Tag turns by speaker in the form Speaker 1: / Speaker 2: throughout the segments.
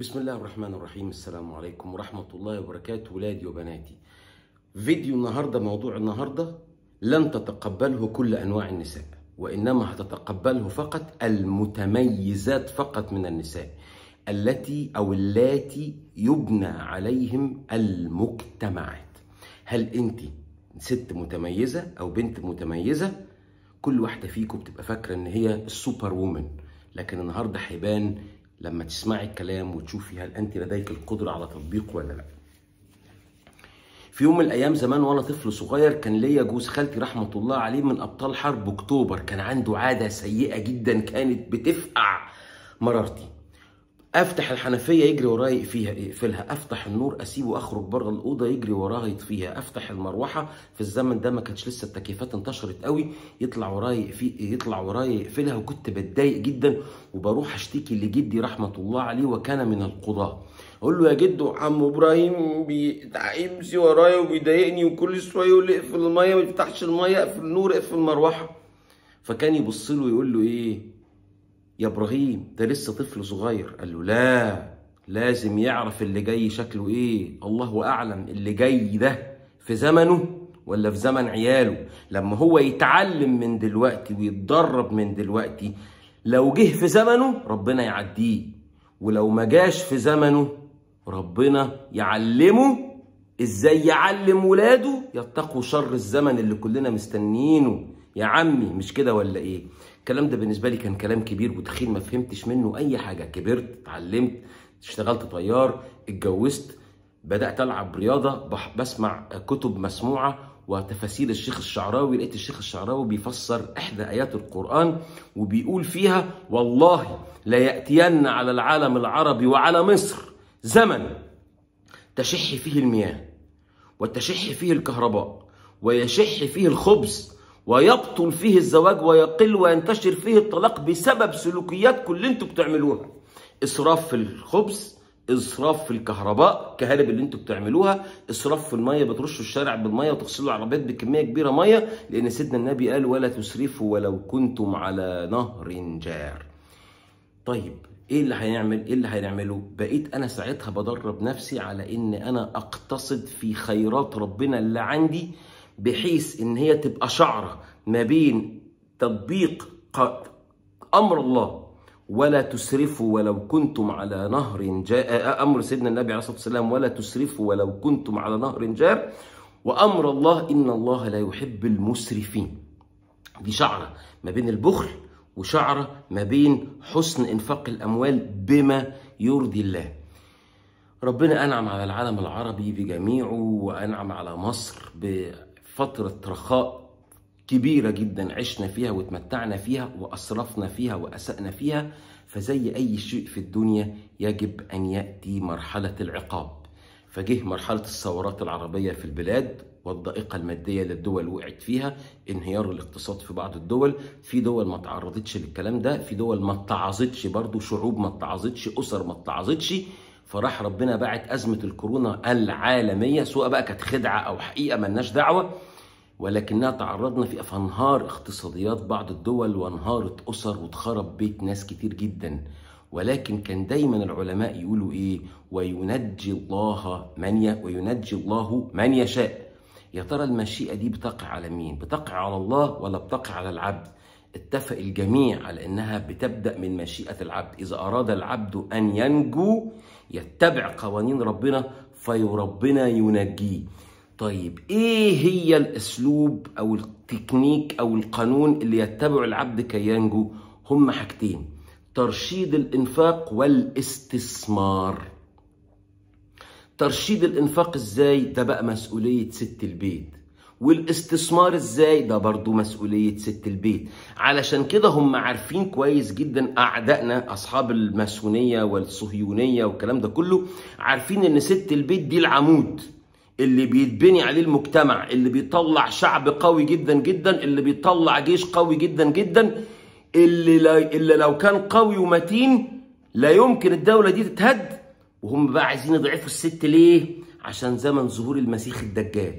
Speaker 1: بسم الله الرحمن الرحيم السلام عليكم ورحمة الله وبركاته ولادي وبناتي فيديو النهاردة موضوع النهاردة لن تتقبله كل أنواع النساء وإنما هتتقبله فقط المتميزات فقط من النساء التي أو اللاتي يبنى عليهم المجتمعات هل أنت ست متميزة أو بنت متميزة كل واحدة فيكم بتبقى فاكرة إن هي السوبر وومن لكن النهاردة حيبان لما تسمعي الكلام وتشوفي هل انت لديك القدره على تطبيقه ولا لا في يوم من الايام زمان وانا طفل صغير كان ليا جوز خالتي رحمه الله عليه من ابطال حرب اكتوبر كان عنده عاده سيئه جدا كانت بتفقع مرارتي افتح الحنفيه يجري ورايا يقفيها يقفلها إيه؟ افتح النور اسيبه اخرج بره الاوضه يجري وراها يطفيها افتح المروحه في الزمن ده ما كانتش لسه التكييفات انتشرت قوي يطلع ورايا يقفي إيه؟ يطلع ورايا يقفلها وكنت بتضايق جدا وبروح اشتكي لجدي رحمه الله عليه وكان من القضاه اقول له يا جدو عم ابراهيم بيمشي ورايا وبيضايقني وكل شويه يقول لي اقفل الميه ما تفتحش الميه اقفل النور اقفل المروحه فكان يبص له يقول له ايه يا ابراهيم ده لسه طفل صغير قال له لا لازم يعرف اللي جاي شكله ايه الله اعلم اللي جاي ده في زمنه ولا في زمن عياله لما هو يتعلم من دلوقتي ويتدرب من دلوقتي لو جه في زمنه ربنا يعديه ولو ما جاش في زمنه ربنا يعلمه ازاي يعلم ولاده يتقوا شر الزمن اللي كلنا مستنيينه يا عمي مش كده ولا ايه الكلام ده بالنسبه لي كان كلام كبير وتخيل ما فهمتش منه اي حاجه كبرت اتعلمت اشتغلت طيار اتجوزت بدات العب رياضه بسمع كتب مسموعه وتفاسير الشيخ الشعراوي لقيت الشيخ الشعراوي بيفسر احدى ايات القران وبيقول فيها والله لا ياتين على العالم العربي وعلى مصر زمن تشح فيه المياه وتشح فيه الكهرباء ويشح فيه الخبز ويبطل فيه الزواج ويقل وينتشر فيه الطلاق بسبب سلوكياتكم اللي انتوا بتعملوها اسراف في الخبز اسراف في الكهرباء كهرب اللي انتوا بتعملوها اسراف في الميه بترشوا الشارع بالميه وتغسلوا العربيات بكميه كبيره ميه لان سيدنا النبي قال ولا تسرفوا ولو كنتم على نهر جار طيب ايه اللي هنعمل ايه اللي هنعمله بقيت انا ساعتها بدرب نفسي على ان انا اقتصد في خيرات ربنا اللي عندي بحيث ان هي تبقى شعره ما بين تطبيق امر الله ولا تسرفوا ولو كنتم على نهر جار امر سيدنا النبي عليه الصلاه والسلام ولا تسرفوا ولو كنتم على نهر جار وامر الله ان الله لا يحب المسرفين دي شعره ما بين البخل وشعره ما بين حسن انفاق الاموال بما يرضي الله ربنا انعم على العالم العربي بجميعه وانعم على مصر ب فترة رخاء كبيرة جدا عشنا فيها واتمتعنا فيها وأسرفنا فيها وأسأنا فيها فزي أي شيء في الدنيا يجب أن يأتي مرحلة العقاب فجه مرحلة الثورات العربية في البلاد والضائقة المادية للدول وقعت فيها انهيار الاقتصاد في بعض الدول في دول ما تعرضتش للكلام ده في دول ما اتعظتش برضو شعوب ما اتعظتش أسر ما اتعظتش فراح ربنا بعت أزمة الكورونا العالمية سواء بقى كانت خدعة أو حقيقة ملناش دعوة ولكنها تعرضنا في فانهار اقتصاديات بعض الدول وانهارت أسر واتخرب بيت ناس كتير جدا ولكن كان دايما العلماء يقولوا إيه وينجي الله من ي... وينجي الله من يشاء يا ترى المشيئة دي بتقع على مين؟ بتقع على الله ولا بتقع على العبد؟ اتفق الجميع على انها بتبدا من مشيئه العبد اذا اراد العبد ان ينجو يتبع قوانين ربنا فيربنا ينجيه طيب ايه هي الاسلوب او التكنيك او القانون اللي يتبعه العبد كي ينجو هم حاجتين ترشيد الانفاق والاستثمار ترشيد الانفاق ازاي ده بقى مسؤوليه ست البيت والاستثمار ازاي ده برضو مسؤولية ست البيت علشان كده هم عارفين كويس جدا اعدائنا اصحاب الماسونية والصهيونية والكلام ده كله عارفين ان ست البيت دي العمود اللي بيتبني عليه المجتمع اللي بيطلع شعب قوي جدا جدا اللي بيطلع جيش قوي جدا جدا اللي, لا اللي لو كان قوي ومتين لا يمكن الدولة دي تتهد وهم بقى عايزين يضعفوا الست ليه عشان زمن ظهور المسيح الدجال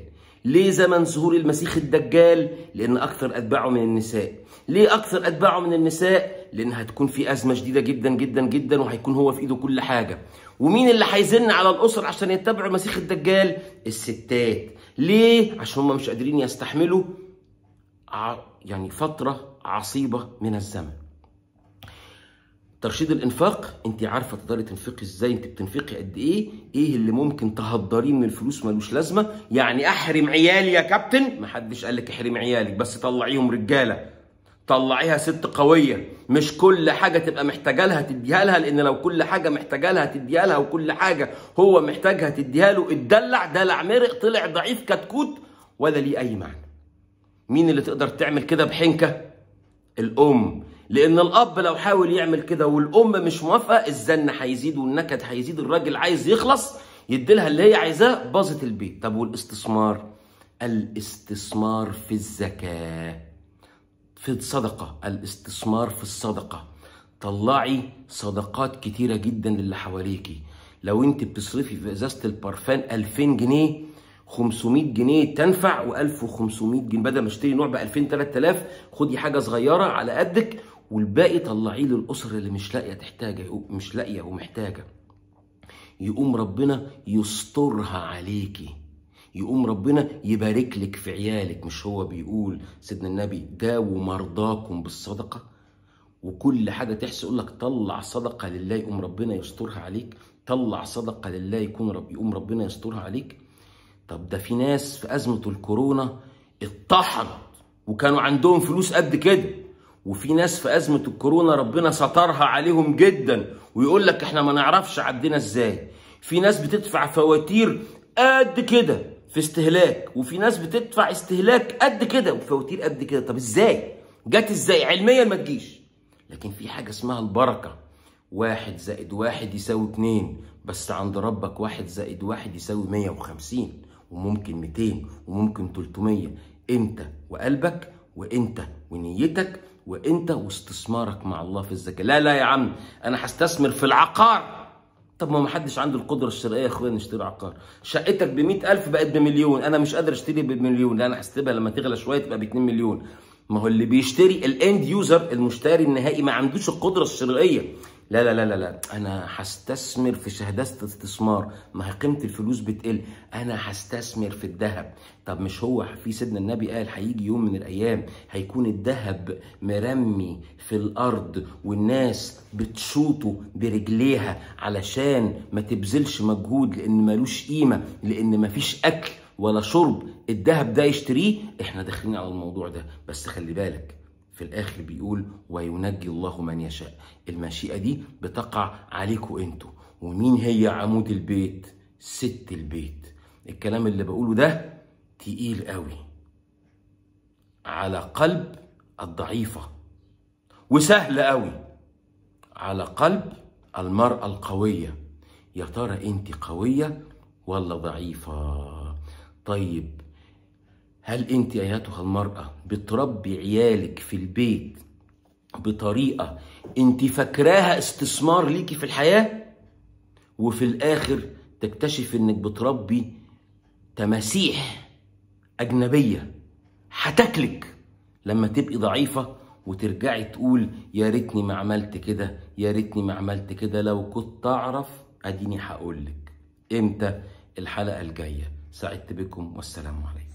Speaker 1: ليه زمن ظهور المسيح الدجال؟ لأن أكثر أتباعه من النساء. ليه أكثر أتباعه من النساء؟ لأن هتكون في أزمة شديدة جدا جدا جدا وهيكون هو في إيده كل حاجة. ومين اللي هيزن على الأسر عشان يتبعوا المسيح الدجال؟ الستات. ليه؟ عشان هم مش قادرين يستحملوا يعني فترة عصيبة من الزمن. ترشيد الانفاق انت عارفه تقدري تنفقي ازاي انت بتنفقي قد ايه ايه اللي ممكن تهدريه من الفلوس ملوش لازمه يعني احرم عيالي يا كابتن محدش قال لك احرم عيالك بس طلعيهم رجاله طلعيها ست قويه مش كل حاجه تبقى محتاجه لها تديها لها لان لو كل حاجه محتاجه لها تديها لها وكل حاجه هو محتاجها تديها له اتدلع دلع مرق طلع ضعيف كتكوت ولا ليه اي معنى مين اللي تقدر تعمل كده بحنكه الام لان الاب لو حاول يعمل كده والام مش موافقه الزن هيزيد والنكد هيزيد الراجل عايز يخلص يديلها اللي هي عايزاه باظت البيت طب والاستثمار الاستثمار في الزكاه في الصدقه الاستثمار في الصدقه طلعي صدقات كتيره جدا للي حواليكي لو انت بتصرفي في ازازه البارفان 2000 جنيه 500 جنيه تنفع و1500 جنيه بدل ما اشتري نوع ب 2000 3000 خدي حاجه صغيره على قدك والباقي طلعيه للأسر اللي مش لاقية تحتاجة مش لاقية ومحتاجة يقوم ربنا يسترها عليكي يقوم ربنا يبارك لك في عيالك مش هو بيقول سيدنا النبي داووا مرضاكم بالصدقه وكل حاجه تحصل يقول لك طلع صدقه لله يقوم ربنا يسترها عليك طلع صدقه لله يكون رب يقوم ربنا يسترها عليك طب ده في ناس في ازمه الكورونا اتطحنت وكانوا عندهم فلوس قد كده وفي ناس في أزمة الكورونا ربنا سترها عليهم جدا ويقول لك احنا ما نعرفش عدينا ازاي في ناس بتدفع فواتير قد كده في استهلاك وفي ناس بتدفع استهلاك قد كده وفواتير قد كده طب ازاي جت ازاي علميا ما تجيش لكن في حاجة اسمها البركة واحد زائد واحد يساوي اتنين بس عند ربك واحد زائد واحد يساوي مية وخمسين وممكن ميتين وممكن تلتمية انت وقلبك وانت ونيتك وانت واستثمارك مع الله في الزكاه لا لا يا عم انا هستثمر في العقار طب ما ما حدش عنده القدره الشرائيه يا اخويا نشتري عقار شقتك ب ألف بقت بمليون انا مش قادر اشتري بمليون لا انا هسيبها لما تغلى شويه تبقى ب 2 مليون ما هو اللي بيشتري الاند يوزر المشتري النهائي ما عندوش القدره الشرائيه لا لا لا لا لا انا هستثمر في شهادة استثمار ما هي قيمه الفلوس بتقل انا هستثمر في الذهب طب مش هو في سيدنا النبي قال هيجي يوم من الايام هيكون الذهب مرمي في الارض والناس بتشوطه برجليها علشان ما تبذلش مجهود لان ملوش قيمه لان مفيش اكل ولا شرب الذهب ده يشتريه احنا داخلين على الموضوع ده بس خلي بالك في الاخر بيقول وينجي الله من يشاء المشيئه دي بتقع عليكم انتوا ومين هي عمود البيت ست البيت الكلام اللي بقوله ده تقيل قوي على قلب الضعيفه وسهل قوي على قلب المراه القويه يا ترى انت قويه ولا ضعيفه طيب هل انت ايتها المراه بتربي عيالك في البيت بطريقه انت فاكراها استثمار ليكي في الحياه وفي الاخر تكتشف انك بتربي تماسيح اجنبيه هتاكلك لما تبقي ضعيفه وترجعي تقول يا ريتني ما عملت كده يا ريتني ما عملت كده لو كنت اعرف اديني هقولك امتى الحلقه الجايه سعدت بكم والسلام عليكم